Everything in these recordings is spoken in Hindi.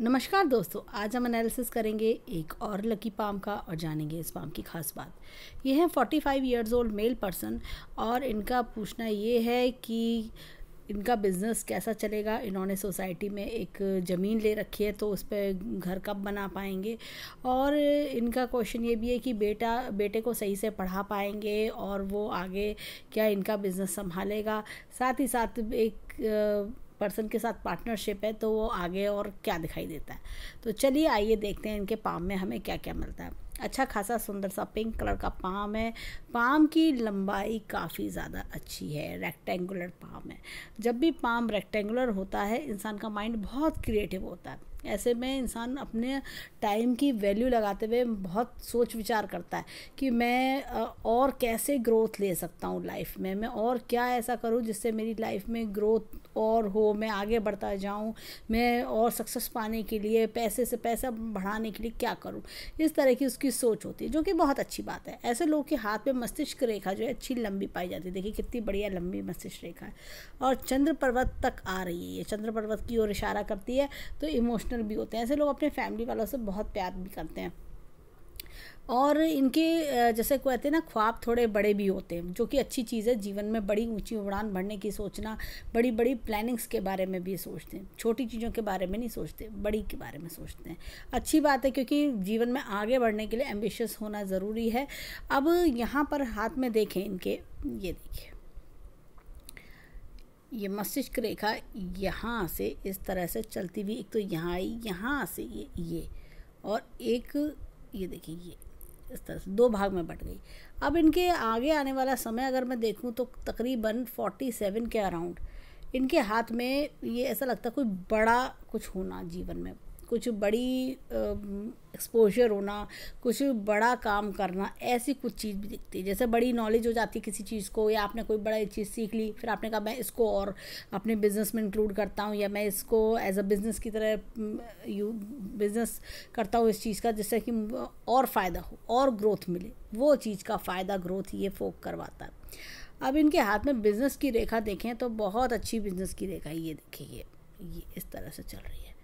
नमस्कार दोस्तों आज हम एनालिसिस करेंगे एक और लकी पाम का और जानेंगे इस पाम की खास बात ये है forty five years old male person और इनका पूछना ये है कि इनका बिज़नेस कैसा चलेगा इन्होंने सोसाइटी में एक ज़मीन ले रखी है तो उस पर घर कब बना पाएंगे और इनका क्वेश्चन ये भी है कि बेटा बेटे को सही से पढ़ा पाएंगे और वो आगे क्या इनका बिज़नेस संभालेगा साथ ही साथ एक पर्सन के साथ पार्टनरशिप है तो वो आगे और क्या दिखाई देता है तो चलिए आइए देखते हैं इनके पाम में हमें क्या क्या मिलता है अच्छा खासा सुंदर सा पिंक कलर का पाम है पाम की लंबाई काफ़ी ज़्यादा अच्छी है रेक्टेंगुलर पाम है जब भी पाम रेक्टेंगुलर होता है इंसान का माइंड बहुत क्रिएटिव होता है ऐसे में इंसान अपने टाइम की वैल्यू लगाते हुए बहुत सोच विचार करता है कि मैं और कैसे ग्रोथ ले सकता हूँ लाइफ में मैं और क्या ऐसा करूँ जिससे मेरी लाइफ में ग्रोथ और हो मैं आगे बढ़ता जाऊँ मैं और सक्सेस पाने के लिए पैसे से पैसा बढ़ाने के लिए क्या करूँ इस तरह की उसकी सोच होती है जो कि बहुत अच्छी बात है ऐसे लोग के हाथ में मस्तिष्क रेखा जो है अच्छी लंबी पाई जाती है देखिए कितनी बढ़िया लंबी मस्तिष्क रेखा है और चंद्र पर्वत तक आ रही है ये चंद्र पर्वत की ओर इशारा करती है तो इमोशनल इमोशनल भी होते हैं ऐसे लोग अपने फैमिली वालों से बहुत प्यार भी करते हैं और इनके जैसे कहते हैं ना ख्वाब थोड़े बड़े भी होते हैं जो कि अच्छी चीज़ है जीवन में बड़ी ऊंची उड़ान भरने की सोचना बड़ी बड़ी प्लानिंग्स के बारे में भी सोचते हैं छोटी चीज़ों के बारे में नहीं सोचते बड़ी के बारे में सोचते हैं अच्छी बात है क्योंकि जीवन में आगे बढ़ने के लिए एम्बिशियस होना ज़रूरी है अब यहाँ पर हाथ में देखें इनके ये देखें ये मस्तिष्क रेखा यहाँ से इस तरह से चलती हुई एक तो यहाँ आई यहाँ से ये ये और एक ये देखिए ये इस तरह से दो भाग में बट गई अब इनके आगे आने वाला समय अगर मैं देखूँ तो तकरीबन फोर्टी सेवन के अराउंड इनके हाथ में ये ऐसा लगता है कोई बड़ा कुछ होना जीवन में कुछ बड़ी एक्सपोजर होना कुछ बड़ा काम करना ऐसी कुछ चीज़ भी दिखती है जैसे बड़ी नॉलेज हो जाती है किसी चीज़ को या आपने कोई बड़ा चीज़ सीख ली फिर आपने कहा मैं इसको और अपने बिज़नेस में इंक्लूड करता हूँ या मैं इसको एज अ बिज़नेस की तरह यू बिज़नेस करता हूँ इस चीज़ का जिससे कि और फ़ायदा हो और ग्रोथ मिले वो चीज़ का फ़ायदा ग्रोथ ये फोक करवाता है अब इनके हाथ में बिज़नेस की रेखा देखें तो बहुत अच्छी बिज़नेस की रेखा ये देखिए ये इस तरह से चल रही है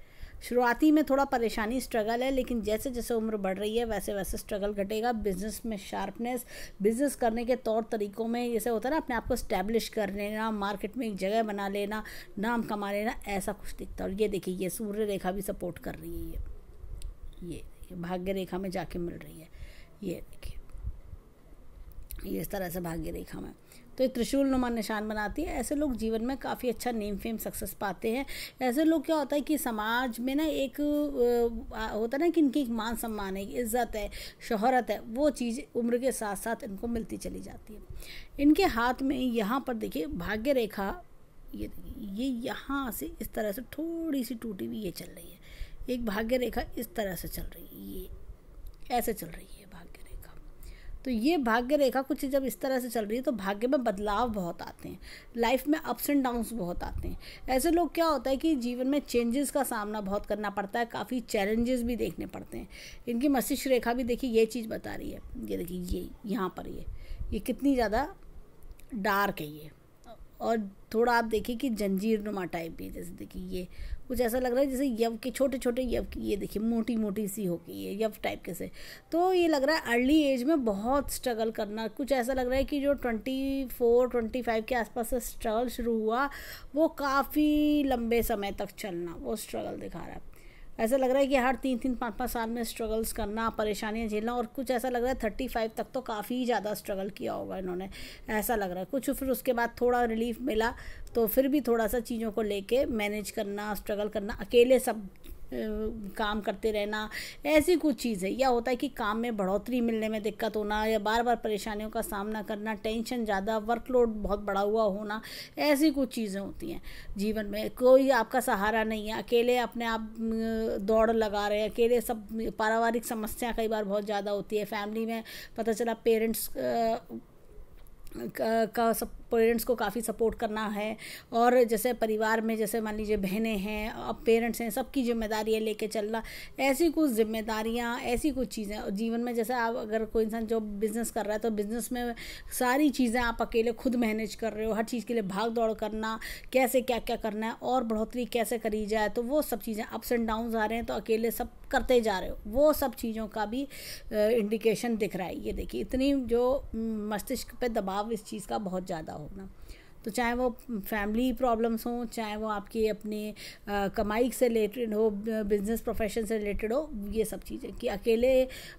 शुरुआती में थोड़ा परेशानी स्ट्रगल है लेकिन जैसे जैसे उम्र बढ़ रही है वैसे वैसे स्ट्रगल घटेगा बिजनेस में शार्पनेस बिजनेस करने के तौर तरीक़ों में जैसे होता है ना अपने आप को स्टैब्लिश कर लेना मार्केट में एक जगह बना लेना नाम कमा लेना ऐसा कुछ दिखता है और ये देखिए ये सूर्य रेखा भी सपोर्ट कर रही है ये ये भाग्य रेखा में जाके मिल रही है ये देखिए ये इस तरह से भाग्य रेखा में तो एक त्रिशूल नुमा निशान बनाती है ऐसे लोग जीवन में काफ़ी अच्छा नेम फेम सक्सेस पाते हैं ऐसे लोग क्या होता है कि समाज में ना एक होता है ना कि इनकी एक मान सम्मान है इज्जत है शहरत है वो चीज़ उम्र के साथ साथ इनको मिलती चली जाती है इनके हाथ में यहाँ पर देखिए भाग्य रेखा ये ये यहाँ से इस तरह से थोड़ी सी टूटी हुई ये चल रही है एक भाग्य रेखा इस तरह से चल रही है ये ऐसे चल रही है तो ये भाग्य रेखा कुछ जब इस तरह से चल रही है तो भाग्य में बदलाव बहुत आते हैं लाइफ में अप्स एंड डाउन्स बहुत आते हैं ऐसे लोग क्या होता है कि जीवन में चेंजेस का सामना बहुत करना पड़ता है काफ़ी चैलेंजेस भी देखने पड़ते हैं इनकी मस्तिष्क रेखा भी देखिए ये चीज़ बता रही है ये देखिए ये यहाँ पर ये ये कितनी ज़्यादा डार्क है ये और थोड़ा आप देखिए कि जंजीर नुमा टाइप भी है जैसे देखिए ये कुछ ऐसा लग रहा है जैसे यव के छोटे छोटे यव की ये देखिए मोटी मोटी सी हो गई है यव टाइप के से तो ये लग रहा है अर्ली एज में बहुत स्ट्रगल करना कुछ ऐसा लग रहा है कि जो ट्वेंटी फोर ट्वेंटी फाइव के आसपास से स्ट्रगल शुरू हुआ वो काफ़ी लंबे समय तक चलना वो स्ट्रगल दिखा रहा है ऐसा लग रहा है कि हर तीन तीन पाँच पाँच साल में स्ट्रगल्स करना परेशानियाँ झेलना और कुछ ऐसा लग रहा है थर्टी फाइव तक तो काफ़ी ज़्यादा स्ट्रगल किया होगा इन्होंने ऐसा लग रहा है कुछ फिर उसके बाद थोड़ा रिलीफ मिला तो फिर भी थोड़ा सा चीज़ों को लेके मैनेज करना स्ट्रगल करना अकेले सब काम करते रहना ऐसी कुछ चीज़ है या होता है कि काम में बढ़ोतरी मिलने में दिक्कत होना या बार बार परेशानियों का सामना करना टेंशन ज़्यादा वर्कलोड बहुत बड़ा हुआ होना ऐसी कुछ चीज़ें होती हैं जीवन में कोई आपका सहारा नहीं है अकेले अपने आप दौड़ लगा रहे हैं अकेले सब पारिवारिक समस्या कई बार बहुत ज़्यादा होती है फैमिली में पता चला पेरेंट्स का, का सब पेरेंट्स को काफ़ी सपोर्ट करना है और जैसे परिवार में जैसे मान लीजिए बहनें हैं अब पेरेंट्स हैं सबकी ज़िम्मेदारियाँ लेके चलना ऐसी कुछ जिम्मेदारियाँ ऐसी कुछ चीज़ें जीवन में जैसे आप अगर कोई इंसान जो बिज़नेस कर रहा है तो बिज़नेस में सारी चीज़ें आप अकेले खुद मैनेज कर रहे हो हर चीज़ के लिए भाग दौड़ करना कैसे क्या क्या करना है और बढ़ोतरी कैसे करी जाए तो वो सब चीज़ें अप्स एंड डाउन आ रहे हैं तो अकेले सब करते जा रहे हो वो सब चीज़ों का भी इंडिकेशन दिख रहा है ये देखिए इतनी जो मस्तिष्क पे दबाव इस चीज़ का बहुत ज़्यादा हो Paulo. तो चाहे वो फैमिली प्रॉब्लम्स हों चाहे वो आपके अपने कमाई से रिलेटेड हो बिजनेस प्रोफेशन से रिलेटेड हो ये सब चीज़ें कि अकेले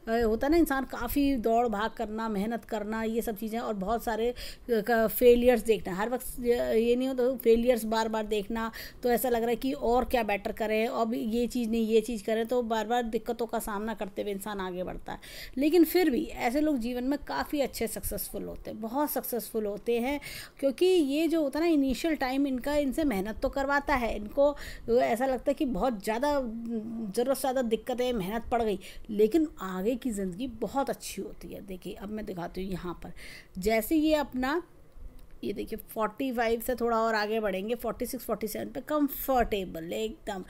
होता ना इंसान काफ़ी दौड़ भाग करना मेहनत करना ये सब चीज़ें और बहुत सारे फेलियर्स देखना हर वक्त ये नहीं होता तो फेलियर्स बार बार देखना तो ऐसा लग रहा है कि और क्या बेटर करें अब ये चीज़ नहीं ये चीज़ करें तो बार बार दिक्कतों का सामना करते हुए इंसान आगे बढ़ता है लेकिन फिर भी ऐसे लोग जीवन में काफ़ी अच्छे सक्सेसफुल होते हैं बहुत सक्सेसफुल होते हैं क्योंकि ये जो होता है ना इनिशियल टाइम इनका इनसे मेहनत तो करवाता है इनको ऐसा लगता है कि बहुत ज़्यादा ज़रूरत से ज़्यादा दिक्कत है मेहनत पड़ गई लेकिन आगे की ज़िंदगी बहुत अच्छी होती है देखिए अब मैं दिखाती हूँ यहाँ पर जैसे ये अपना ये देखिए फोर्टी फाइव से थोड़ा और आगे बढ़ेंगे फोर्टी सिक्स फोर्टी सेवन पर कंफर्टेबल एकदम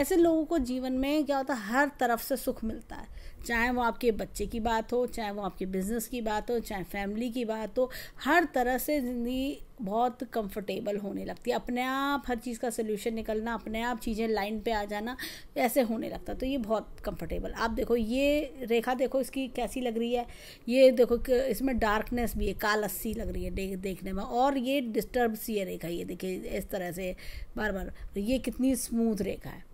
ऐसे लोगों को जीवन में क्या होता है हर तरफ से सुख मिलता है चाहे वो आपके बच्चे की बात हो चाहे वो आपके बिज़नेस की बात हो चाहे फैमिली की बात हो हर तरह से ज़िंदगी बहुत कंफर्टेबल होने लगती है अपने आप हर चीज़ का सोल्यूशन निकलना अपने आप चीज़ें लाइन पे आ जाना ऐसे होने लगता तो ये बहुत कंफर्टेबल आप देखो ये रेखा देखो इसकी कैसी लग रही है ये देखो इसमें डार्कनेस भी है कालस्सी लग रही है दे, देखने में और ये डिस्टर्ब सी है रेखा ये देखिए इस तरह से बार बार ये कितनी स्मूथ रेखा है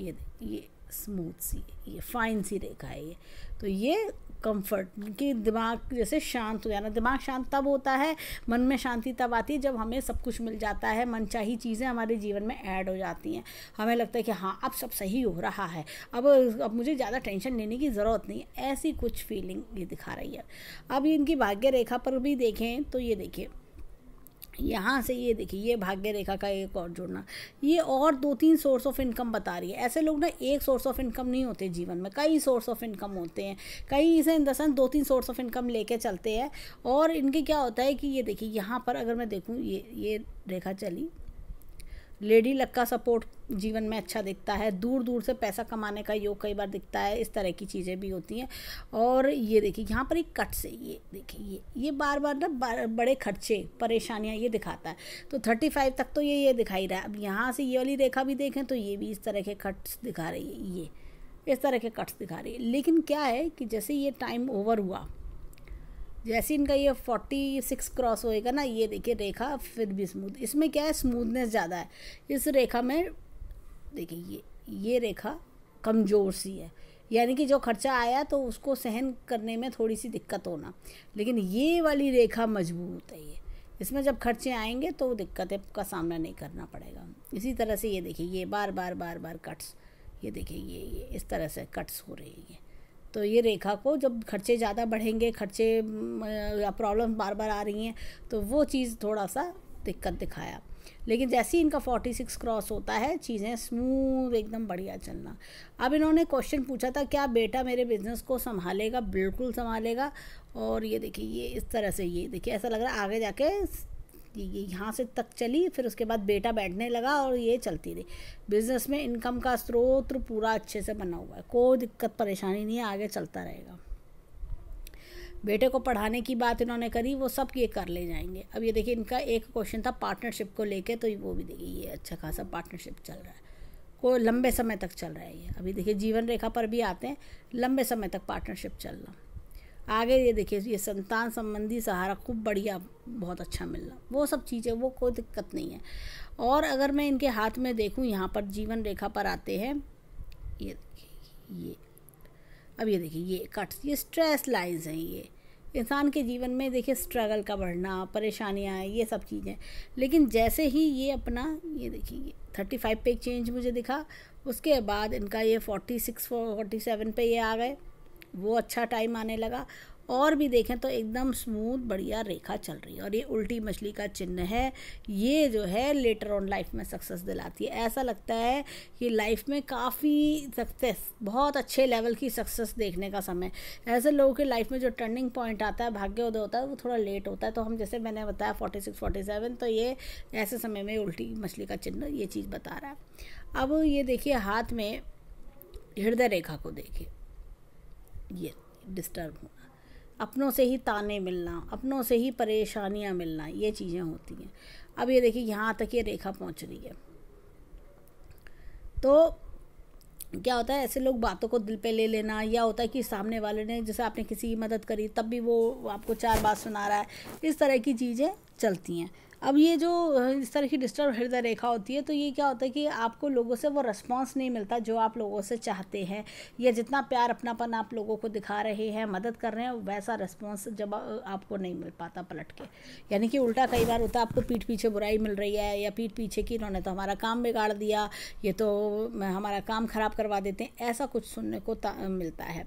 ये ये स्मूथ सी ये फाइन सी रेखा है ये तो ये कंफर्ट कि दिमाग जैसे शांत हो जाना दिमाग शांत तब होता है मन में शांति तब आती है जब हमें सब कुछ मिल जाता है मन चाहिए चीज़ें हमारे जीवन में ऐड हो जाती हैं हमें लगता है कि हाँ अब सब सही हो रहा है अब अब मुझे ज़्यादा टेंशन लेने की ज़रूरत नहीं ऐसी कुछ फीलिंग ये दिखा रही है अब इनकी भाग्य रेखा पर भी देखें तो ये देखिए यहाँ से ये देखिए ये भाग्य रेखा का एक और जुड़ना ये और दो तीन सोर्स ऑफ इनकम बता रही है ऐसे लोग ना एक सोर्स ऑफ इनकम नहीं होते जीवन में कई सोर्स ऑफ इनकम होते हैं कई इसे इन द सेंस दो तीन सोर्स ऑफ इनकम लेके चलते हैं और इनके क्या होता है कि ये देखिए यहाँ पर अगर मैं देखूँ ये ये रेखा चली लेडी लक का सपोर्ट जीवन में अच्छा दिखता है दूर दूर से पैसा कमाने का योग कई बार दिखता है इस तरह की चीज़ें भी होती हैं और ये देखिए यहाँ पर एक कट से ये देखिए ये ये बार बार ना बड़े खर्चे परेशानियाँ ये दिखाता है तो थर्टी फाइव तक तो ये ये दिखाई रहा है अब यहाँ से ये वाली रेखा भी देखें तो ये भी इस तरह के कट्स दिखा रही है ये इस तरह के कट्स दिखा रही है लेकिन क्या है कि जैसे ये टाइम ओवर हुआ जैसे इनका ये फोर्टी सिक्स क्रॉस होएगा ना ये देखिए रेखा फिर भी स्मूथ इसमें क्या है स्मूथनेस ज़्यादा है इस रेखा में देखिए ये ये रेखा कमज़ोर सी है यानी कि जो खर्चा आया तो उसको सहन करने में थोड़ी सी दिक्कत होना लेकिन ये वाली रेखा मजबूत है ये इसमें जब खर्चे आएंगे तो दिक्कतें का सामना नहीं करना पड़ेगा इसी तरह से ये देखिए ये बार बार बार बार कट्स ये देखिए ये ये इस तरह से कट्स हो रही है तो ये रेखा को जब खर्चे ज़्यादा बढ़ेंगे खर्चे या प्रॉब्लम बार बार आ रही हैं तो वो चीज़ थोड़ा सा दिक्कत दिखाया लेकिन जैसे ही इनका फोर्टी सिक्स क्रॉस होता है चीज़ें स्मूथ एकदम बढ़िया चलना अब इन्होंने क्वेश्चन पूछा था क्या बेटा मेरे बिजनेस को संभालेगा बिल्कुल संभालेगा और ये देखिए ये इस तरह से ये देखिए ऐसा लग रहा है आगे जाके यहाँ से तक चली फिर उसके बाद बेटा बैठने लगा और ये चलती रही बिजनेस में इनकम का स्रोत पूरा अच्छे से बना हुआ है कोई दिक्कत परेशानी नहीं है आगे चलता रहेगा बेटे को पढ़ाने की बात इन्होंने करी वो सब ये कर ले जाएंगे अब ये देखिए इनका एक क्वेश्चन था पार्टनरशिप को लेके तो वो भी देखिए ये अच्छा खासा पार्टनरशिप चल रहा है को लंबे समय तक चल रहा है ये अभी देखिए जीवन रेखा पर भी आते हैं लंबे समय तक पार्टनरशिप चल रहा आगे ये देखिए ये संतान संबंधी सहारा खूब बढ़िया बहुत अच्छा मिलना वो सब चीज़ें वो कोई दिक्कत नहीं है और अगर मैं इनके हाथ में देखूँ यहाँ पर जीवन रेखा पर आते हैं ये देखिए ये अब ये देखिए ये कट्स ये स्ट्रेस लाइन्स हैं ये इंसान के जीवन में देखिए स्ट्रगल का बढ़ना परेशानियाँ ये सब चीज़ें लेकिन जैसे ही ये अपना ये देखिए थर्टी फाइव पे एक चेंज मुझे दिखा उसके बाद इनका ये फोर्टी सिक्स फोर्टी सेवन पर ये आ गए वो अच्छा टाइम आने लगा और भी देखें तो एकदम स्मूथ बढ़िया रेखा चल रही है और ये उल्टी मछली का चिन्ह है ये जो है लेटर ऑन लाइफ में सक्सेस दिलाती है ऐसा लगता है कि लाइफ में काफ़ी सक्सेस बहुत अच्छे लेवल की सक्सेस देखने का समय ऐसे लोगों के लाइफ में जो टर्निंग पॉइंट आता है भाग्योदय होता है वो थोड़ा लेट होता है तो हम जैसे मैंने बताया फोर्टी सिक्स फोर्टी सेवन तो ये ऐसे समय में उल्टी मछली का चिन्ह ये चीज़ बता रहा है अब ये देखिए हाथ में हृदय रेखा को देखिए ये डिस्टर्ब होना अपनों से ही ताने मिलना अपनों से ही परेशानियाँ मिलना ये चीज़ें होती हैं अब ये देखिए यहाँ तक ये रेखा पहुँच रही है तो क्या होता है ऐसे लोग बातों को दिल पे ले लेना या होता है कि सामने वाले ने जैसे आपने किसी की मदद करी तब भी वो आपको चार बात सुना रहा है इस तरह की चीज़ें चलती हैं अब ये जो इस तरह की डिस्टर्ब हृदय रेखा होती है तो ये क्या होता है कि आपको लोगों से वो रिस्पॉन्स नहीं मिलता जो आप लोगों से चाहते हैं या जितना प्यार अपनापन आप लोगों को दिखा रहे हैं मदद कर रहे हैं वैसा रिस्पॉन्स जब आपको नहीं मिल पाता पलट के यानी कि उल्टा कई बार होता है आपको पीठ पीछे बुराई मिल रही है या पीठ पीछे कि इन्होंने तो हमारा काम बिगाड़ दिया ये तो हमारा काम ख़राब करवा देते हैं ऐसा कुछ सुनने को मिलता है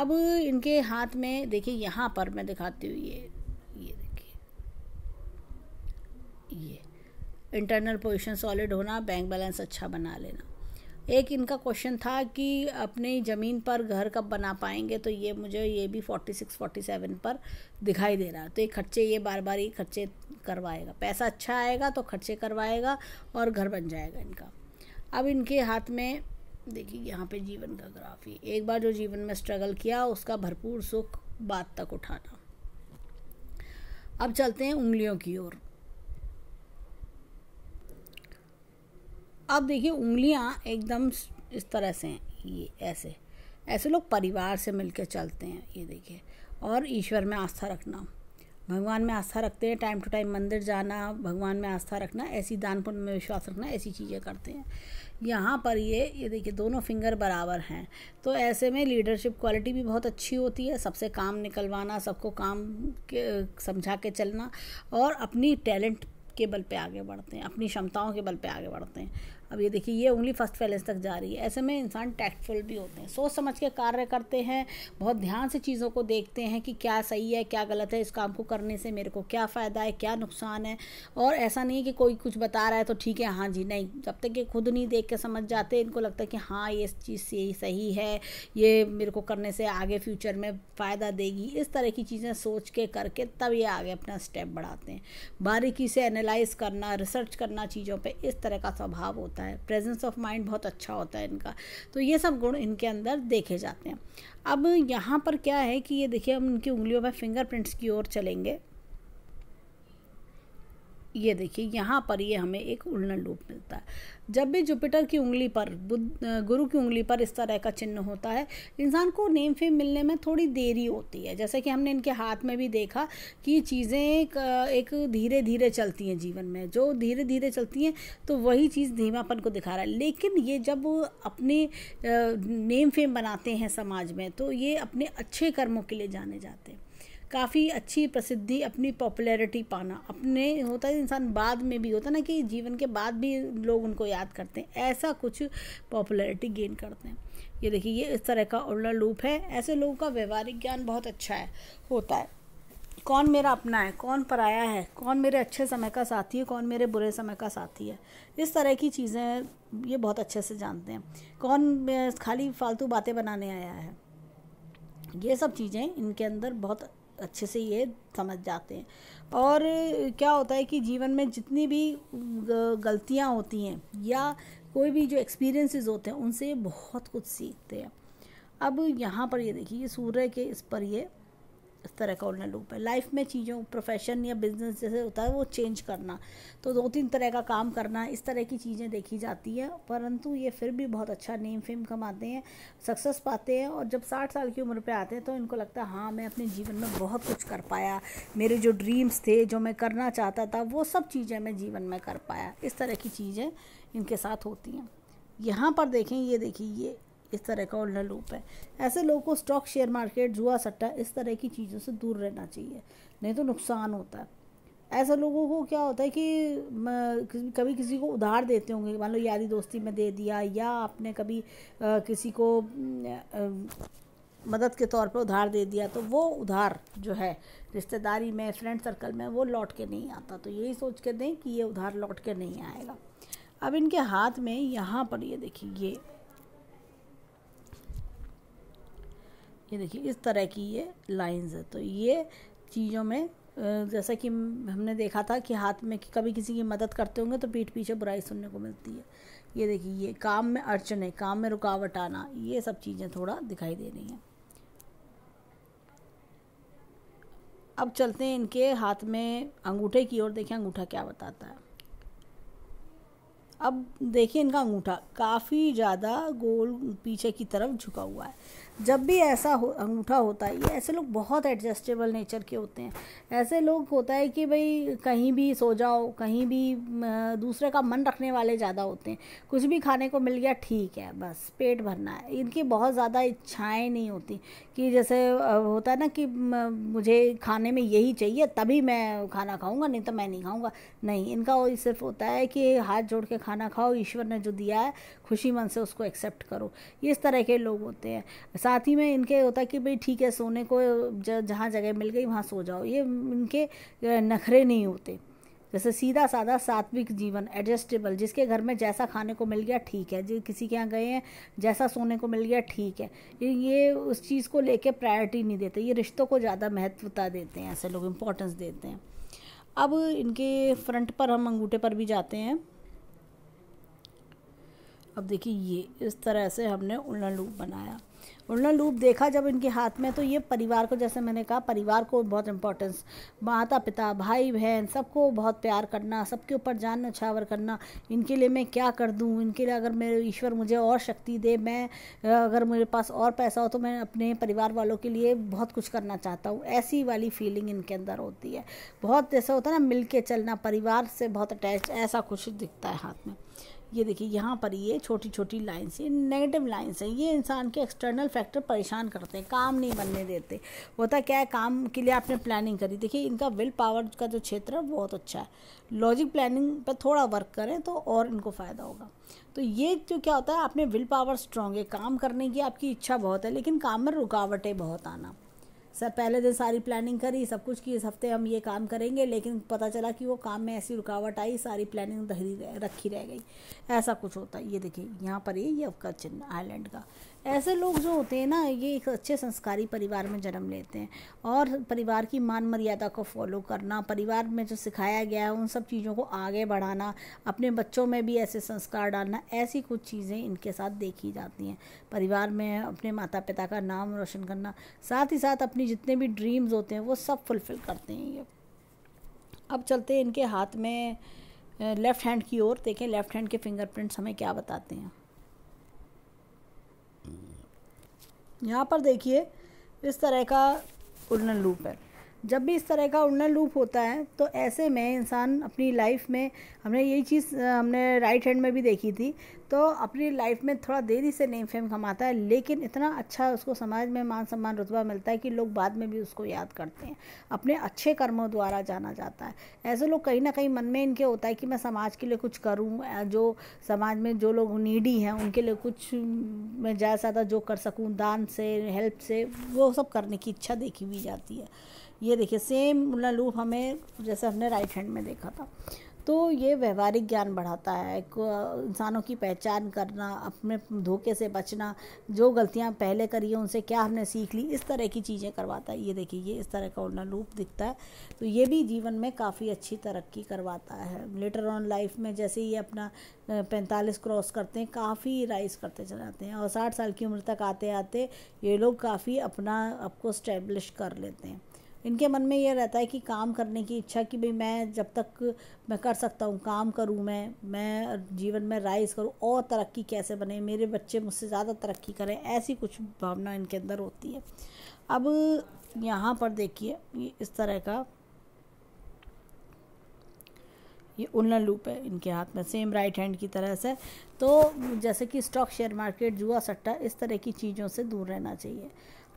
अब इनके हाथ में देखिए यहाँ पर मैं दिखाती हूँ ये ये इंटरनल पोजीशन सॉलिड होना बैंक बैलेंस अच्छा बना लेना एक इनका क्वेश्चन था कि अपनी ज़मीन पर घर कब बना पाएंगे तो ये मुझे ये भी फोर्टी सिक्स फोर्टी सेवन पर दिखाई दे रहा है तो ये खर्चे ये बार बार ये खर्चे करवाएगा पैसा अच्छा आएगा तो खर्चे करवाएगा और घर बन जाएगा इनका अब इनके हाथ में देखिए यहाँ पे जीवन का ग्राफ ही एक बार जो जीवन में स्ट्रगल किया उसका भरपूर सुख बात तक उठाना अब चलते हैं उंगलियों की ओर अब देखिए उंगलियाँ एकदम इस तरह से हैं ये ऐसे ऐसे लोग परिवार से मिलकर चलते हैं ये देखिए और ईश्वर में आस्था रखना भगवान में आस्था रखते हैं टाइम टू टाइम मंदिर जाना भगवान में आस्था रखना ऐसी दान पुण्य में विश्वास रखना ऐसी चीज़ें करते हैं यहाँ पर ये ये देखिए दोनों फिंगर बराबर हैं तो ऐसे में लीडरशिप क्वालिटी भी बहुत अच्छी होती है सबसे काम निकलवाना सबको काम के समझा के चलना और अपनी टैलेंट के बल पे आगे बढ़ते हैं अपनी क्षमताओं के बल पे आगे बढ़ते हैं अब ये देखिए ये उंगली फर्स्ट फैलेंस तक जा रही है ऐसे में इंसान टैक्टफुल भी होते हैं सोच समझ के कार्य करते हैं बहुत ध्यान से चीज़ों को देखते हैं कि क्या सही है क्या गलत है इस काम को करने से मेरे को क्या फ़ायदा है क्या नुकसान है और ऐसा नहीं कि कोई कुछ बता रहा है तो ठीक है हाँ जी नहीं जब तक ये खुद नहीं देख के समझ जाते इनको लगता है कि हाँ ये चीज़ से सही है ये मेरे को करने से आगे फ्यूचर में फ़ायदा देगी इस तरह की चीज़ें सोच के करके तब ये आगे अपना स्टेप बढ़ाते हैं बारीकी से एनालाइज करना रिसर्च करना चीज़ों पर इस तरह का स्वभाव होता है होता है प्रेजेंस ऑफ माइंड बहुत अच्छा होता है इनका तो ये सब गुण इनके अंदर देखे जाते हैं अब यहाँ पर क्या है कि ये देखिए हम इनकी उंगलियों में फिंगरप्रिंट्स की ओर चलेंगे ये देखिए यहाँ पर ये हमें एक उल्लन लूप मिलता है जब भी जुपिटर की उंगली पर बुद्ध गुरु की उंगली पर इस तरह का चिन्ह होता है इंसान को नेम फेम मिलने में थोड़ी देरी होती है जैसे कि हमने इनके हाथ में भी देखा कि चीज़ें एक, एक धीरे धीरे चलती हैं जीवन में जो धीरे धीरे चलती हैं तो वही चीज़ धीमापन को दिखा रहा है लेकिन ये जब अपने नेम फेम बनाते हैं समाज में तो ये अपने अच्छे कर्मों के लिए जाने जाते हैं काफ़ी अच्छी प्रसिद्धि अपनी पॉपुलैरिटी पाना अपने होता है इंसान बाद में भी होता है ना कि जीवन के बाद भी लोग उनको याद करते हैं ऐसा कुछ पॉपुलैरिटी गेन करते हैं ये देखिए ये इस तरह का उल्ला लूप है ऐसे लोगों का व्यवहारिक ज्ञान बहुत अच्छा है होता है कौन मेरा अपना है कौन पराया है कौन मेरे अच्छे समय का साथी है कौन मेरे बुरे समय का साथी है इस तरह की चीज़ें ये बहुत अच्छे से जानते हैं कौन खाली फालतू बातें बनाने आया है ये सब चीज़ें इनके अंदर बहुत अच्छे से ये समझ जाते हैं और क्या होता है कि जीवन में जितनी भी गलतियाँ होती हैं या कोई भी जो एक्सपीरियंसेस होते हैं उनसे बहुत कुछ सीखते हैं अब यहाँ पर ये देखिए सूर्य के इस पर ये इस तरह का उड़ना लूप है लाइफ में चीज़ों प्रोफेशन या बिजनेस जैसे होता है वो चेंज करना तो दो तीन तरह का काम करना इस तरह की चीज़ें देखी जाती है परंतु ये फिर भी बहुत अच्छा नेम फेम कमाते हैं सक्सेस पाते हैं और जब साठ साल की उम्र पर आते हैं तो इनको लगता है हाँ मैं अपने जीवन में बहुत कुछ कर पाया मेरे जो ड्रीम्स थे जो मैं करना चाहता था वो सब चीज़ें मैं जीवन में कर पाया इस तरह की चीज़ें इनके साथ होती हैं यहाँ पर देखें ये देखिए ये इस तरह का उल्ला लूप है ऐसे लोगों को स्टॉक शेयर मार्केट जुआ सट्टा इस तरह की चीज़ों से दूर रहना चाहिए नहीं तो नुकसान होता है ऐसे लोगों को क्या होता है कि कभी किसी को उधार देते होंगे मान लो यारी दोस्ती में दे दिया या आपने कभी आ, किसी को आ, मदद के तौर पर उधार दे दिया तो वो उधार जो है रिश्तेदारी में फ्रेंड सर्कल में वो लौट के नहीं आता तो यही सोच के दें कि ये उधार लौट के नहीं आएगा अब इनके हाथ में यहाँ पर ये देखिए ये ये देखिए इस तरह की ये लाइंस है तो ये चीज़ों में जैसा कि हमने देखा था कि हाथ में कि कभी किसी की मदद करते होंगे तो पीठ पीछे बुराई सुनने को मिलती है ये देखिए ये काम में अड़चने काम में रुकावट आना ये सब चीज़ें थोड़ा दिखाई दे रही हैं अब चलते हैं इनके हाथ में अंगूठे की ओर देखें अंगूठा क्या बताता है अब देखिए इनका अंगूठा काफ़ी ज़्यादा गोल पीछे की तरफ झुका हुआ है जब भी ऐसा हो अंगूठा होता है ये ऐसे लोग बहुत एडजस्टेबल नेचर के होते हैं ऐसे लोग होता है कि भाई कहीं भी सो जाओ कहीं भी दूसरे का मन रखने वाले ज़्यादा होते हैं कुछ भी खाने को मिल गया ठीक है बस पेट भरना है इनकी बहुत ज़्यादा इच्छाएं नहीं होती कि जैसे होता है ना कि मुझे खाने में यही चाहिए तभी मैं खाना खाऊँगा नहीं तो मैं नहीं खाऊँगा नहीं इनका सिर्फ होता है कि हाथ जोड़ के खाना खाओ ईश्वर ने जो दिया है खुशी मन से उसको एक्सेप्ट करो इस तरह के लोग होते हैं साथ ही में इनके होता है कि भाई ठीक है सोने को जहाँ जगह मिल गई वहाँ सो जाओ ये इनके नखरे नहीं होते जैसे सीधा साधा सात्विक जीवन एडजस्टेबल जिसके घर में जैसा खाने को मिल गया ठीक है जो किसी के यहाँ गए हैं जैसा सोने को मिल गया ठीक है ये उस चीज़ को लेके प्रायोरिटी नहीं देते ये रिश्तों को ज़्यादा महत्वता देते हैं ऐसे लोग इम्पोर्टेंस देते हैं अब इनके फ्रंट पर हम अंगूठे पर भी जाते हैं अब देखिए ये इस तरह से हमने उल्लू बनाया उन्होंने लूप देखा जब इनके हाथ में तो ये परिवार को जैसे मैंने कहा परिवार को बहुत इंपॉर्टेंस माता पिता भाई बहन सबको बहुत प्यार करना सबके ऊपर जान नछावर करना इनके लिए मैं क्या कर दूँ इनके लिए अगर मेरे ईश्वर मुझे और शक्ति दे मैं अगर मेरे पास और पैसा हो तो मैं अपने परिवार वालों के लिए बहुत कुछ करना चाहता हूँ ऐसी वाली फीलिंग इनके अंदर होती है बहुत जैसा होता है ना मिल के चलना परिवार से बहुत अटैच ऐसा कुछ दिखता है हाथ में ये देखिए यहाँ पर ये छोटी छोटी लाइन्स ये नेगेटिव लाइन्स हैं ये इंसान के एक्सटर्नल फैक्टर परेशान करते हैं काम नहीं बनने देते होता क्या है काम के लिए आपने प्लानिंग करी देखिए इनका विल पावर का जो क्षेत्र है बहुत अच्छा है लॉजिक प्लानिंग पर थोड़ा वर्क करें तो और इनको फ़ायदा होगा तो ये जो क्या होता है आपने विल पावर स्ट्रॉन्ग है काम करने की आपकी इच्छा बहुत है लेकिन काम में रुकावटें बहुत आना सर पहले दिन सारी प्लानिंग करी सब कुछ की इस हफ्ते हम ये काम करेंगे लेकिन पता चला कि वो काम में ऐसी रुकावट आई सारी प्लानिंग रखी रह गई ऐसा कुछ होता है ये देखिए यहाँ पर ये यह अवका चिन्ह का ऐसे लोग जो होते हैं ना ये एक अच्छे संस्कारी परिवार में जन्म लेते हैं और परिवार की मान मर्यादा को फॉलो करना परिवार में जो सिखाया गया है उन सब चीज़ों को आगे बढ़ाना अपने बच्चों में भी ऐसे संस्कार डालना ऐसी कुछ चीज़ें इनके साथ देखी जाती हैं परिवार में अपने माता पिता का नाम रोशन करना साथ ही साथ अपनी जितने भी ड्रीम्स होते हैं वो सब फुलफ़िल करते हैं ये अब चलते हैं इनके हाथ में लेफ़्ट हैंड की ओर देखें लेफ़्ट हैंड के फिंगरप्रिंट्स हमें क्या बताते हैं यहाँ पर देखिए इस तरह का उड़न लूप है जब भी इस तरह का उड़न लूप होता है तो ऐसे में इंसान अपनी लाइफ में हमने यही चीज़ हमने राइट हैंड में भी देखी थी तो अपनी लाइफ में थोड़ा देरी से नेम फेम कमाता है लेकिन इतना अच्छा उसको समाज में मान सम्मान रुतबा मिलता है कि लोग बाद में भी उसको याद करते हैं अपने अच्छे कर्मों द्वारा जाना जाता है ऐसे लोग कहीं ना कहीं मन में इनके होता है कि मैं समाज के लिए कुछ करूँ जो समाज में जो लोग नीडी हैं उनके लिए कुछ मैं ज़्यादा ज़्यादा जो कर सकूँ दान से हेल्प से वो सब करने की इच्छा देखी हुई जाती है ये देखिए सेम लूप हमें जैसे हमने राइट हैंड में देखा था तो ये व्यवहारिक ज्ञान बढ़ाता है इंसानों की पहचान करना अपने धोखे से बचना जो गलतियाँ पहले करी हैं उनसे क्या हमने सीख ली इस तरह की चीज़ें करवाता है ये देखिए ये इस तरह का उड़ना रूप दिखता है तो ये भी जीवन में काफ़ी अच्छी तरक्की करवाता है लेटर ऑन लाइफ में जैसे ही अपना पैंतालीस क्रॉस करते हैं काफ़ी राइज करते चले जाते हैं और साठ साल की उम्र तक आते आते ये लोग काफ़ी अपना आपको स्टैब्लिश कर लेते हैं इनके मन में ये रहता है कि काम करने की इच्छा कि भाई मैं जब तक मैं कर सकता हूँ काम करूँ मैं मैं जीवन में राइज करूँ और तरक्की कैसे बने मेरे बच्चे मुझसे ज़्यादा तरक्की करें ऐसी कुछ भावना इनके अंदर होती है अब यहाँ पर देखिए इस तरह का ये उल्लन लूप है इनके हाथ में सेम राइट हैंड की तरह से तो जैसे कि स्टॉक शेयर मार्केट जुआ सट्टा इस तरह की चीज़ों से दूर रहना चाहिए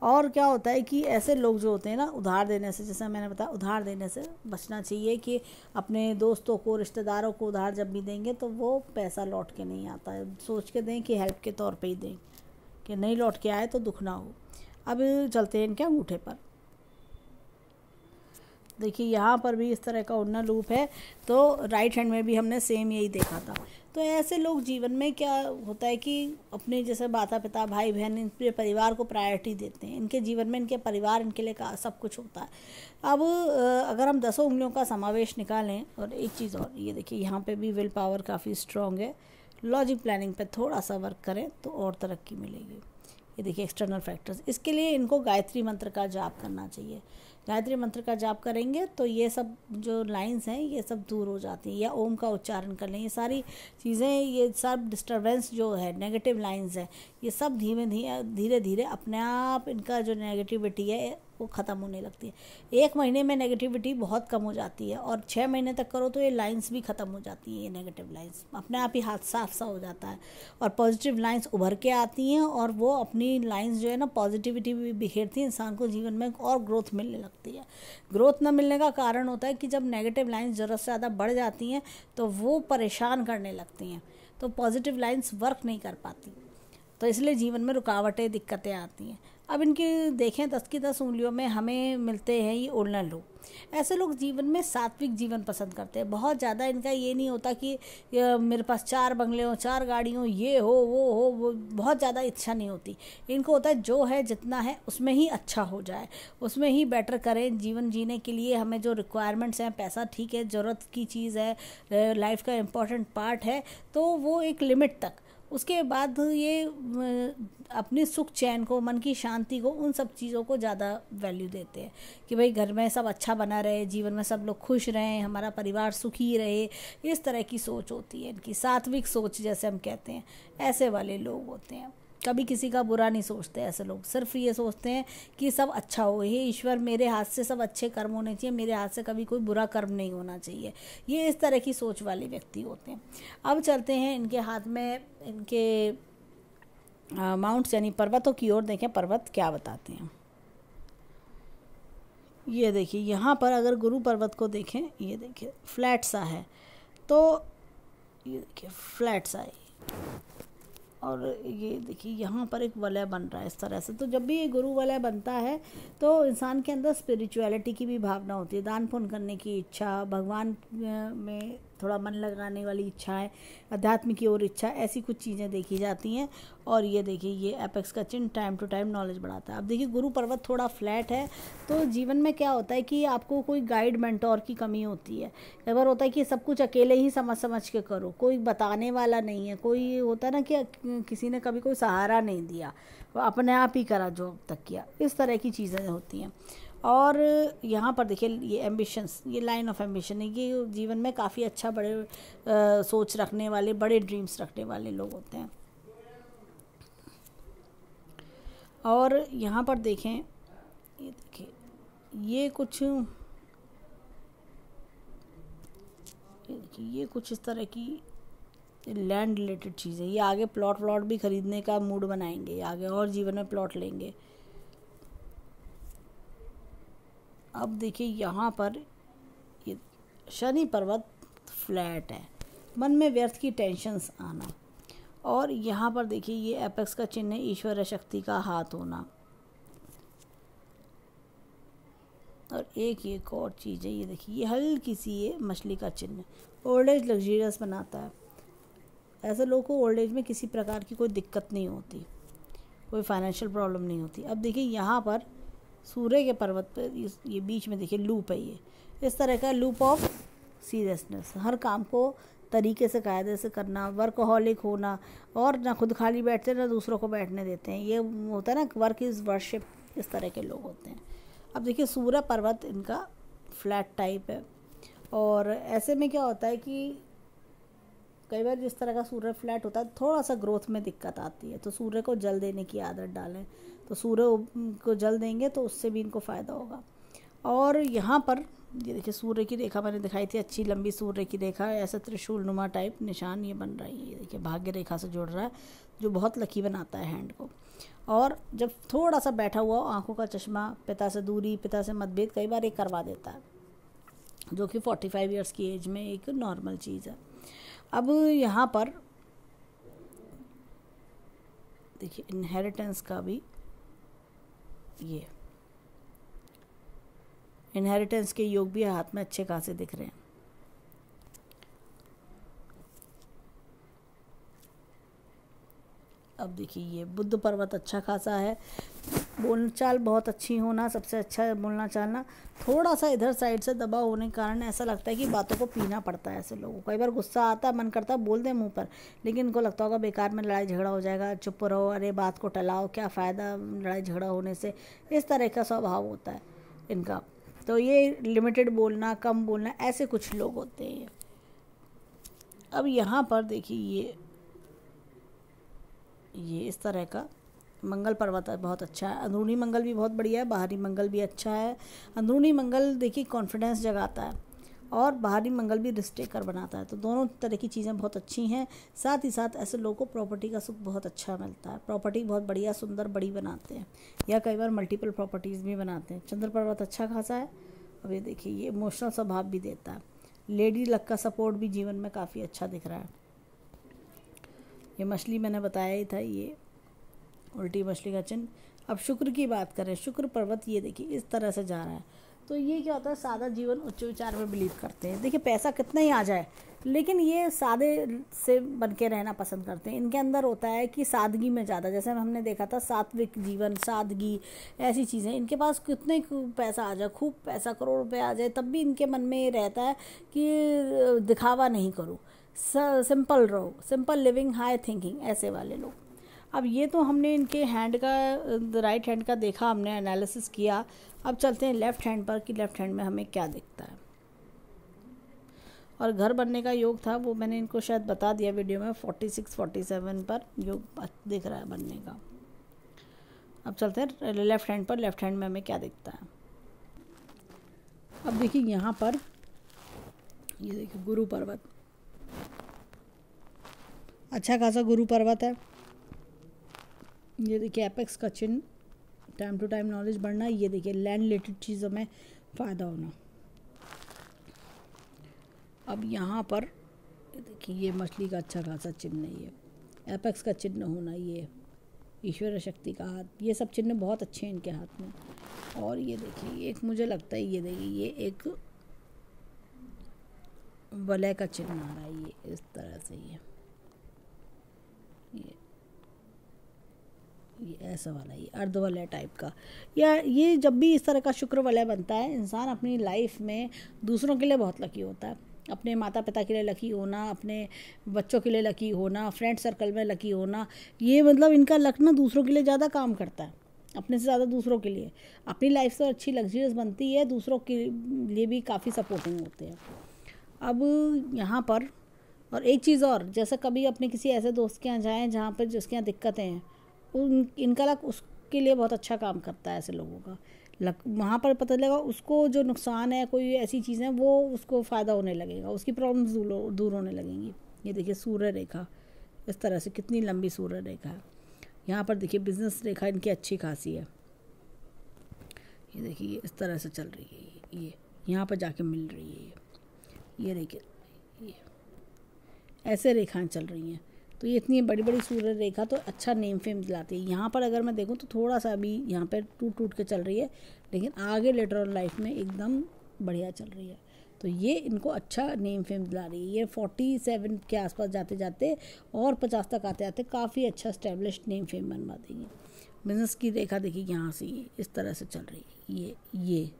और क्या होता है कि ऐसे लोग जो होते हैं ना उधार देने से जैसे मैंने बताया उधार देने से बचना चाहिए कि अपने दोस्तों को रिश्तेदारों को उधार जब भी देंगे तो वो पैसा लौट के नहीं आता है सोच के दें कि हेल्प के तौर पे ही दें कि नहीं लौट के आए तो दुख ना हो अब चलते हैं इनके अंगूठे पर देखिए यहाँ पर भी इस तरह का उन्ना लूप है तो राइट हैंड में भी हमने सेम यही देखा था तो ऐसे लोग जीवन में क्या होता है कि अपने जैसे माता पिता भाई बहन इनके परिवार को प्रायोरिटी देते हैं इनके जीवन में इनके परिवार इनके लिए का सब कुछ होता है अब अगर हम दसों उंगलियों का समावेश निकालें और एक चीज़ और ये देखिए यहाँ पे भी विल पावर काफ़ी स्ट्रॉन्ग है लॉजिक प्लानिंग पे थोड़ा सा वर्क करें तो और तरक्की मिलेगी ये देखिए एक्सटर्नल फैक्टर्स इसके लिए इनको गायत्री मंत्र का जाप करना चाहिए गायत्री मंत्र का जाप करेंगे तो ये सब जो लाइंस हैं ये सब दूर हो जाती हैं या ओम का उच्चारण कर लें ये सारी चीज़ें ये सब डिस्टर्बेंस जो है नेगेटिव लाइंस हैं ये सब धीमे धीरे धीरे धीरे अपने आप इनका जो नेगेटिविटी है वो ख़त्म होने लगती है एक महीने में नेगेटिविटी बहुत कम हो जाती है और छः महीने तक करो तो ये लाइंस भी ख़त्म हो जाती हैं ये नेगेटिव लाइंस अपने आप ही हाथ साफ सा हो जाता है और पॉजिटिव लाइंस उभर के आती हैं और वो अपनी लाइंस जो है ना पॉजिटिविटी भी बिखेरती हैं इंसान को जीवन में और ग्रोथ मिलने लगती है ग्रोथ ना मिलने का कारण होता है कि जब नेगेटिव लाइन्स ज़रूरत से ज़्यादा बढ़ जाती हैं तो वो परेशान करने लगती हैं तो पॉजिटिव लाइन्स वर्क नहीं कर पाती तो इसलिए जीवन में रुकावटें दिक्कतें आती हैं अब इनकी देखें दस की दस उंगलियों में हमें मिलते हैं ये उड़ना लोग ऐसे लोग जीवन में सात्विक जीवन पसंद करते हैं बहुत ज़्यादा इनका ये नहीं होता कि मेरे पास चार बंगले हों चार गाड़ी हों ये हो वो हो वो बहुत ज़्यादा इच्छा नहीं होती इनको होता है जो है जितना है उसमें ही अच्छा हो जाए उसमें ही बेटर करें जीवन जीने के लिए हमें जो रिक्वायरमेंट्स हैं पैसा ठीक है ज़रूरत की चीज़ है लाइफ का इम्पॉर्टेंट पार्ट है तो वो एक लिमिट तक उसके बाद ये अपने सुख चैन को मन की शांति को उन सब चीज़ों को ज़्यादा वैल्यू देते हैं कि भाई घर में सब अच्छा बना रहे जीवन में सब लोग खुश रहें हमारा परिवार सुखी रहे इस तरह की सोच होती है इनकी सात्विक सोच जैसे हम कहते हैं ऐसे वाले लोग होते हैं कभी किसी का बुरा नहीं सोचते ऐसे लोग सिर्फ ये सोचते हैं कि सब अच्छा हो ये ईश्वर मेरे हाथ से सब अच्छे कर्म होने चाहिए मेरे हाथ से कभी कोई बुरा कर्म नहीं होना चाहिए ये इस तरह की सोच वाले व्यक्ति होते हैं अब चलते हैं इनके हाथ में इनके माउंट्स यानी पर्वतों की ओर देखें पर्वत क्या बताते हैं ये देखिए यहाँ पर अगर गुरु पर्वत को देखें ये देखिए फ्लैट सा है तो ये देखिए फ्लैट सा है और ये देखिए यहाँ पर एक वलय बन रहा है इस तरह से तो जब भी ये गुरु वलय बनता है तो इंसान के अंदर स्पिरिचुअलिटी की भी भावना होती है दान पुण्य करने की इच्छा भगवान में थोड़ा मन लगाने वाली इच्छाएं अध्यात्म की ओर इच्छा ऐसी कुछ चीज़ें देखी जाती हैं और ये देखिए ये एपेक्स का चिन्ह टाइम टू टाइम नॉलेज बढ़ाता है अब देखिए गुरु पर्वत थोड़ा फ्लैट है तो जीवन में क्या होता है कि आपको कोई गाइड मेंटोर की कमी होती है कई बार होता है कि सब कुछ अकेले ही समझ समझ के करो कोई बताने वाला नहीं है कोई होता ना कि किसी ने कभी कोई सहारा नहीं दिया अपने आप ही करा जो अब तक किया इस तरह की चीज़ें होती हैं और यहाँ पर देखिए ये एम्बिशंस ये लाइन ऑफ एम्बिशन है ये जीवन में काफ़ी अच्छा बड़े आ, सोच रखने वाले बड़े ड्रीम्स रखने वाले लोग होते हैं और यहाँ पर देखें ये देखिए ये कुछ ये देखिए ये कुछ इस तरह की लैंड रिलेटेड चीज़ें ये आगे प्लॉट व्लॉट भी ख़रीदने का मूड बनाएंगे आगे और जीवन में प्लॉट लेंगे अब देखिए यहाँ पर ये शनि पर्वत फ्लैट है मन में व्यर्थ की टेंशन्स आना और यहाँ पर देखिए ये एपेक्स का चिन्ह है ईश्वर शक्ति का हाथ होना और एक एक और चीज़ है ये देखिए ये हल्की सी ये मछली का चिन्ह ओल्ड एज लग्जरियस बनाता है ऐसे लोगों को ओल्ड एज में किसी प्रकार की कोई दिक्कत नहीं होती कोई फाइनेंशियल प्रॉब्लम नहीं होती अब देखिए यहाँ पर सूर्य के पर्वत पर ये बीच में देखिए लूप है ये इस तरह का लूप ऑफ सीरियसनेस हर काम को तरीके से कायदे से करना वर्कहॉलिक होना और ना खुद खाली बैठते ना दूसरों को बैठने देते हैं ये होता है ना वर्क इज़ वर्शिप इस तरह के लोग होते हैं अब देखिए सूर्य पर्वत इनका फ्लैट टाइप है और ऐसे में क्या होता है कि कई बार जिस तरह का सूर्य फ्लैट होता है थोड़ा सा ग्रोथ में दिक्कत आती है तो सूर्य को जल देने की आदत डालें तो सूर्य को जल देंगे तो उससे भी इनको फ़ायदा होगा और यहाँ पर ये देखिए सूर्य की रेखा मैंने दिखाई थी अच्छी लंबी सूर्य की रेखा ऐसा त्रिशूल नुमा टाइप निशान ये बन रही है ये देखिए भाग्य रेखा से जुड़ रहा है जो बहुत लकी बनाता है हैंड को और जब थोड़ा सा बैठा हुआ आंखों का चश्मा पिता से दूरी पिता से मतभेद कई बार ये करवा देता है जो कि फोर्टी फाइव ईयर्स की एज में एक नॉर्मल चीज़ है अब यहाँ पर देखिए इनहेरिटेंस का भी ये इनहेरिटेंस के योग भी हाथ में अच्छे खासे दिख रहे हैं अब देखिए ये बुद्ध पर्वत अच्छा खासा है बोलचाल बहुत अच्छी होना सबसे अच्छा बोलना चालना थोड़ा सा इधर साइड से दबाव होने के कारण ऐसा लगता है कि बातों को पीना पड़ता है ऐसे लोगों को कई बार गुस्सा आता है मन करता है बोल दें मुंह पर लेकिन इनको लगता होगा बेकार में लड़ाई झगड़ा हो जाएगा चुप रहो अरे बात को टलाओ क्या फ़ायदा लड़ाई झगड़ा होने से इस तरह का स्वभाव होता है इनका तो ये लिमिटेड बोलना कम बोलना ऐसे कुछ लोग होते हैं अब यहाँ पर देखिए ये ये इस तरह का मंगल पर्वत बहुत अच्छा है अंदरूनी मंगल भी बहुत बढ़िया है बाहरी मंगल भी अच्छा है अंदरूनी मंगल देखिए कॉन्फिडेंस जगाता है और बाहरी मंगल भी रिस्टेकर बनाता है तो दोनों तरह की चीज़ें बहुत अच्छी हैं साथ ही साथ ऐसे लोगों को प्रॉपर्टी का सुख बहुत अच्छा मिलता है प्रॉपर्टी बहुत बढ़िया सुंदर बड़ी बनाते हैं या कई बार मल्टीपल प्रॉपर्टीज़ भी बनाते हैं चंद्र पर्वत अच्छा खासा है अब ये देखिए ये इमोशनल स्वभाव भी देता है लेडी लक का सपोर्ट भी जीवन में काफ़ी अच्छा दिख रहा है ये मछली मैंने बताया ही था ये उल्टी मछली का चिन्ह अब शुक्र की बात करें शुक्र पर्वत ये देखिए इस तरह से जा रहा है तो ये क्या होता है सादा जीवन उच्च विचार में बिलीव करते हैं देखिए पैसा कितना ही आ जाए लेकिन ये सादे से बन के रहना पसंद करते हैं इनके अंदर होता है कि सादगी में ज़्यादा जैसे हमने देखा था सात्विक जीवन सादगी ऐसी चीज़ें इनके पास कितने पैसा आ जाए खूब पैसा करोड़ रुपये आ जाए तब भी इनके मन में ये रहता है कि दिखावा नहीं करो सिंपल रहो सिंपल लिविंग हाई थिंकिंग ऐसे वाले लोग अब ये तो हमने इनके हैंड का राइट हैंड का देखा हमने एनालिसिस किया अब चलते हैं लेफ़्ट हैंड पर कि लेफ़्ट हैंड में हमें क्या दिखता है और घर बनने का योग था वो मैंने इनको शायद बता दिया वीडियो में फोर्टी सिक्स फोर्टी सेवन पर योग दिख रहा है बनने का अब चलते हैं लेफ़्ट हैंड पर लेफ़्ट हैंड में हमें क्या दिखता है अब देखिए यहाँ पर ये देखिए गुरु पर्वत अच्छा खासा गुरु पर्वत है ये देखिए एपेक्स का चिन्ह टाइम टू टाइम नॉलेज बढ़ना ये देखिए लैंड रिलेटेड चीज़ों में फ़ायदा होना अब यहाँ पर देखिए ये मछली का अच्छा खासा चिन्ह नहीं है एपेक्स का चिन्ह होना ये ईश्वर शक्ति का हाथ ये सब चिन्ह बहुत अच्छे हैं इनके हाथ में और ये देखिए एक मुझे लगता है ये देखिए ये एक वलय का चिन्ह आ रहा है ये इस तरह से ये ये ऐसा वाला ये अर्ध वलय टाइप का या ये जब भी इस तरह का शुक्र वलय बनता है इंसान अपनी लाइफ में दूसरों के लिए बहुत लकी होता है अपने माता पिता के लिए लकी होना अपने बच्चों के लिए लकी होना फ्रेंड सर्कल में लकी होना ये मतलब इनका लक ना दूसरों के लिए ज़्यादा काम करता है अपने से ज़्यादा दूसरों के लिए अपनी लाइफ से तो अच्छी लग्जरियस बनती है दूसरों के लिए भी काफ़ी सपोर्टिंग होते हैं अब यहाँ पर और एक चीज़ और जैसा कभी अपने किसी ऐसे दोस्त के यहाँ जाएँ जहाँ पर जिसके यहाँ दिक्कतें हैं उन इनका लक उसके लिए बहुत अच्छा काम करता है ऐसे लोगों का लक वहाँ पर पता लगेगा उसको जो नुकसान है कोई ऐसी चीज़ें वो उसको फ़ायदा होने लगेगा उसकी प्रॉब्लम दूर होने लगेंगी ये देखिए सूर्य रेखा इस तरह से कितनी लंबी सूर्य रेखा है यहाँ पर देखिए बिजनेस रेखा इनकी अच्छी खासी है ये देखिए इस तरह से चल रही है ये यहाँ पर जाके मिल रही है ये ये देखिए ये ऐसे रेखाएं चल रही हैं तो ये इतनी बड़ी बड़ी सूर्य रेखा तो अच्छा नेम फेम दिलाती है यहाँ पर अगर मैं देखूँ तो थोड़ा सा अभी यहाँ पर टूट टूट के चल रही है लेकिन आगे लेटर ऑन लाइफ में एकदम बढ़िया चल रही है तो ये इनको अच्छा नेम फेम दिला रही है ये फोर्टी सेवन के आसपास जाते जाते और पचास तक आते आते काफ़ी अच्छा स्टैब्लिश नेम फेम बनवा देंगे बिजनेस की रेखा देखिए यहाँ से ये इस तरह से चल रही है ये ये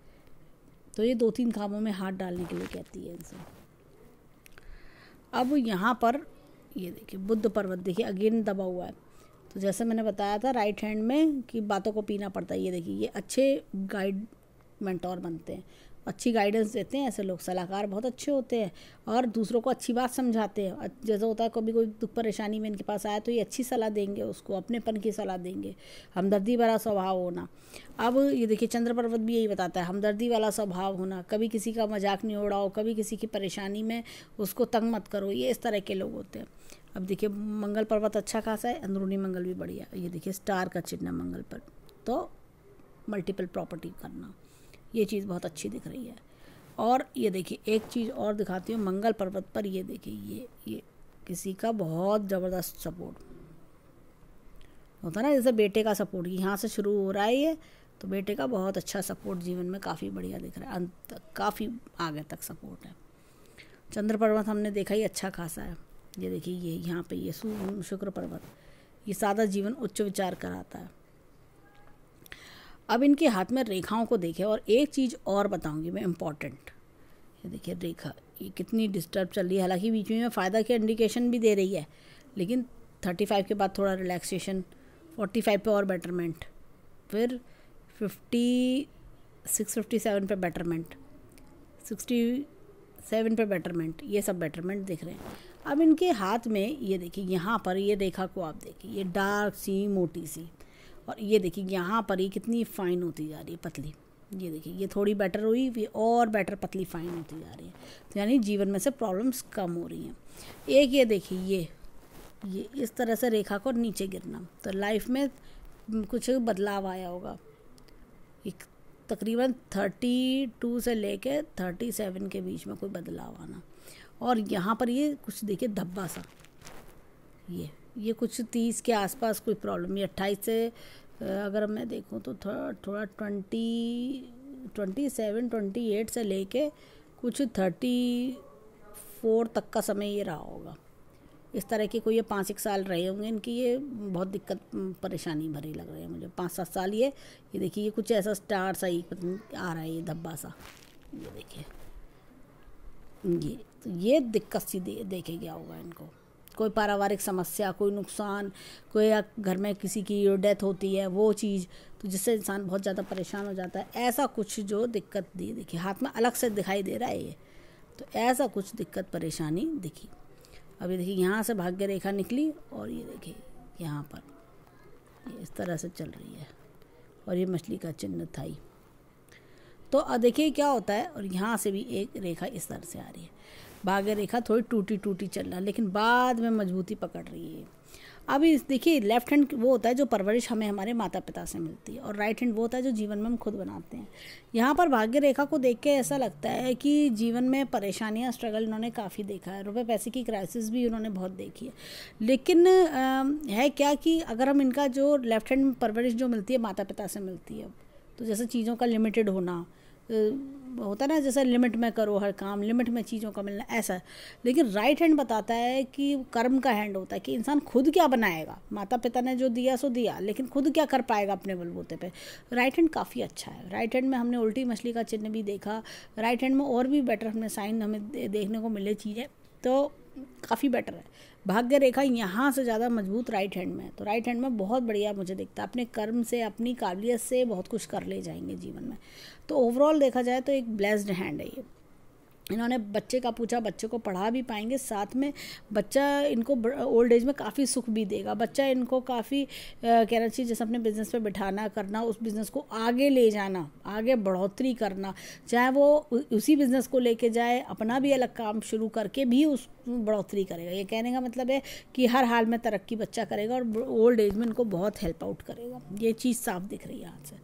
तो ये दो तीन कामों में हाथ डालने के लिए कहती है इनसे अब यहाँ पर ये देखिए बुद्ध पर्वत देखिए अगेन दबा हुआ है तो जैसे मैंने बताया था राइट हैंड में कि बातों को पीना पड़ता है ये देखिए ये अच्छे गाइड मेंटोर बनते हैं अच्छी गाइडेंस देते हैं ऐसे लोग सलाहकार बहुत अच्छे होते हैं और दूसरों को अच्छी बात समझाते हैं जैसे होता है कभी कोई दुख परेशानी में इनके पास आया तो ये अच्छी सलाह देंगे उसको अपनेपन की सलाह देंगे हमदर्दी वाला स्वभाव होना अब ये देखिए चंद्र पर्वत भी यही बताता है हमदर्दी वाला स्वभाव होना कभी किसी का मजाक नहीं उड़ाओ कभी किसी की परेशानी में उसको तंग मत करो ये इस तरह के लोग होते हैं अब देखिए मंगल पर्वत अच्छा खासा है अंदरूनी मंगल भी बढ़िया ये देखिए स्टार का चिन्ह मंगल पर तो मल्टीपल प्रॉपर्टी करना ये चीज़ बहुत अच्छी दिख रही है और ये देखिए एक चीज़ और दिखाती हूँ मंगल पर्वत पर ये देखिए ये ये किसी का बहुत ज़बरदस्त सपोर्ट होता ना जैसे बेटे का सपोर्ट यहाँ से शुरू हो रहा है ये तो बेटे का बहुत अच्छा सपोर्ट जीवन में काफ़ी बढ़िया दिख रहा है अंत काफ़ी आगे तक सपोर्ट है चंद्र पर्वत हमने देखा ही अच्छा खासा है ये देखिए ये यहाँ पे ये शुक्र पर्वत ये सादा जीवन उच्च विचार कराता है अब इनके हाथ में रेखाओं को देखें और एक चीज़ और बताऊंगी मैं इम्पोर्टेंट ये देखिए रेखा ये कितनी डिस्टर्ब चल रही है हालांकि बीच में फ़ायदा की इंडिकेशन भी दे रही है लेकिन थर्टी फाइव के बाद थोड़ा रिलैक्सेशन फोर्टी फाइव पे और बेटरमेंट फिर फिफ्टी सिक्स फिफ्टी सेवन पे बेटरमेंट सिक्सटी सेवन पे बेटरमेंट ये सब बेटरमेंट देख रहे हैं अब इनके हाथ में ये देखिए यहाँ पर ये रेखा को आप देखिए ये डार्क सी मोटी सी और ये देखिए यहाँ पर ही कितनी फाइन होती जा रही है पतली ये देखिए ये थोड़ी बेटर हुई ये और बेटर पतली फाइन होती जा रही है तो यानी जीवन में से प्रॉब्लम्स कम हो रही हैं एक ये देखिए ये ये इस तरह से रेखा को नीचे गिरना तो लाइफ में कुछ बदलाव आया होगा एक तकरीबन थर्टी टू से कर थर्टी सेवन के बीच में कोई बदलाव आना और यहाँ पर ये कुछ देखिए धब्बा सा ये ये कुछ तीस के आसपास कोई प्रॉब्लम ये अट्ठाईस से अगर मैं देखूँ तो थोड़ा थोड़ा twenty twenty seven twenty eight से लेके कुछ थर्टी फोर तक का समय ये रहा होगा इस तरह के कोई ये पाँच एक साल रहे होंगे इनकी ये बहुत दिक्कत परेशानी भरी लग रही है मुझे पाँच सात साल ये ये देखिए ये कुछ ऐसा स्टार सा ही आ रहा है ये धब्बा सा ये देखिए ये तो ये दिक्कत सी दे, देखे गया होगा इनको कोई पारिवारिक समस्या कोई नुकसान कोई घर में किसी की डेथ होती है वो चीज़ तो जिससे इंसान बहुत ज़्यादा परेशान हो जाता है ऐसा कुछ जो दिक्कत दी देखिए हाथ में अलग से दिखाई दे रहा है ये तो ऐसा कुछ दिक्कत परेशानी दिखी अभी देखिए यहाँ से भाग्य रेखा निकली और ये देखिए यहाँ पर ये इस तरह से चल रही है और ये मछली का चिन्ह था ही तो देखिए क्या होता है और यहाँ से भी एक रेखा इस तरह से आ रही है भाग्य रेखा थोड़ी टूटी टूटी चल रहा है लेकिन बाद में मजबूती पकड़ रही है अभी देखिए लेफ्ट हैंड वो होता है जो परवरिश हमें हमारे माता पिता से मिलती है और राइट हैंड वो होता है जो जीवन में हम खुद बनाते हैं यहाँ पर भाग्य रेखा को देख के ऐसा लगता है कि जीवन में परेशानियाँ स्ट्रगल इन्होंने काफ़ी देखा है रुपए पैसे की क्राइसिस भी उन्होंने बहुत देखी है लेकिन आ, है क्या कि अगर हम इनका जो लेफ्ट हैंड परवरिश जो मिलती है माता पिता से मिलती है तो जैसे चीज़ों का लिमिटेड होना होता है ना जैसे लिमिट में करो हर काम लिमिट में चीज़ों का मिलना ऐसा लेकिन राइट हैंड बताता है कि कर्म का हैंड होता है कि इंसान खुद क्या बनाएगा माता पिता ने जो दिया सो दिया लेकिन खुद क्या कर पाएगा अपने बलबूते पे राइट हैंड काफ़ी अच्छा है राइट हैंड में हमने उल्टी मछली का चिन्ह भी देखा राइट हैंड में और भी बेटर हमने साइन हमें देखने को मिले चीज़ें तो काफ़ी बेटर है भाग्य रेखा यहाँ से ज़्यादा मजबूत राइट हैंड में है तो राइट हैंड में बहुत बढ़िया मुझे दिखता है अपने कर्म से अपनी काबिलियत से बहुत कुछ कर ले जाएंगे जीवन में तो ओवरऑल देखा जाए तो एक ब्लेस्ड हैंड है ये इन्होंने बच्चे का पूछा बच्चे को पढ़ा भी पाएंगे साथ में बच्चा इनको ओल्ड एज में काफ़ी सुख भी देगा बच्चा इनको काफ़ी कहना चाहिए जैसे अपने बिज़नेस पे बिठाना करना उस बिज़नेस को आगे ले जाना आगे बढ़ोतरी करना चाहे वो उसी बिज़नेस को लेके जाए अपना भी अलग काम शुरू करके भी उस बढ़ोतरी करेगा ये कहने का मतलब है कि हर हाल में तरक्की बच्चा करेगा और ओल्ड एज में इनको बहुत हेल्प आउट करेगा ये चीज़ साफ दिख रही है यहाँ से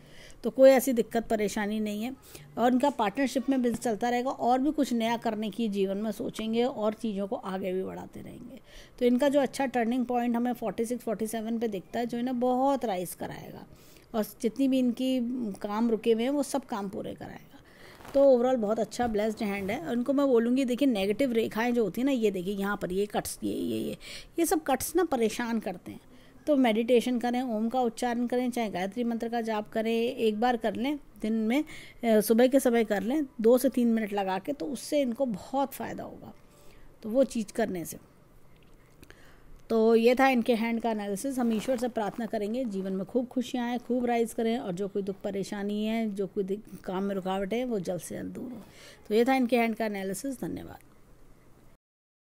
तो कोई ऐसी दिक्कत परेशानी नहीं है और इनका पार्टनरशिप में बिजनेस चलता रहेगा और भी कुछ नया करने की जीवन में सोचेंगे और चीज़ों को आगे भी बढ़ाते रहेंगे तो इनका जो अच्छा टर्निंग पॉइंट हमें फोर्टी सिक्स फोर्टी सेवन पर दिखता है जो इन्हें बहुत राइज कराएगा और जितनी भी इनकी काम रुके हुए हैं वो सब काम पूरे कराएगा तो ओवरऑल बहुत अच्छा ब्लेस्ड हैंड है उनको मैं बोलूँगी देखिए नेगेटिव रेखाएं जो होती है ना ये देखिए यहाँ पर ये कट्स ये ये ये ये सब कट्स ना परेशान करते हैं तो मेडिटेशन करें ओम का उच्चारण करें चाहे गायत्री मंत्र का जाप करें एक बार कर लें दिन में सुबह के समय कर लें दो से तीन मिनट लगा के तो उससे इनको बहुत फ़ायदा होगा तो वो चीज़ करने से तो ये था इनके हैंड का एनालिसिस हम ईश्वर से प्रार्थना करेंगे जीवन में खूब खुशियाँ आएँ खूब राइज करें और जो कोई दुख परेशानी है जो कोई काम में रुकावट है वो जल्द से जल्द दूर हो तो ये था इनके हैंड का एनालिसिस धन्यवाद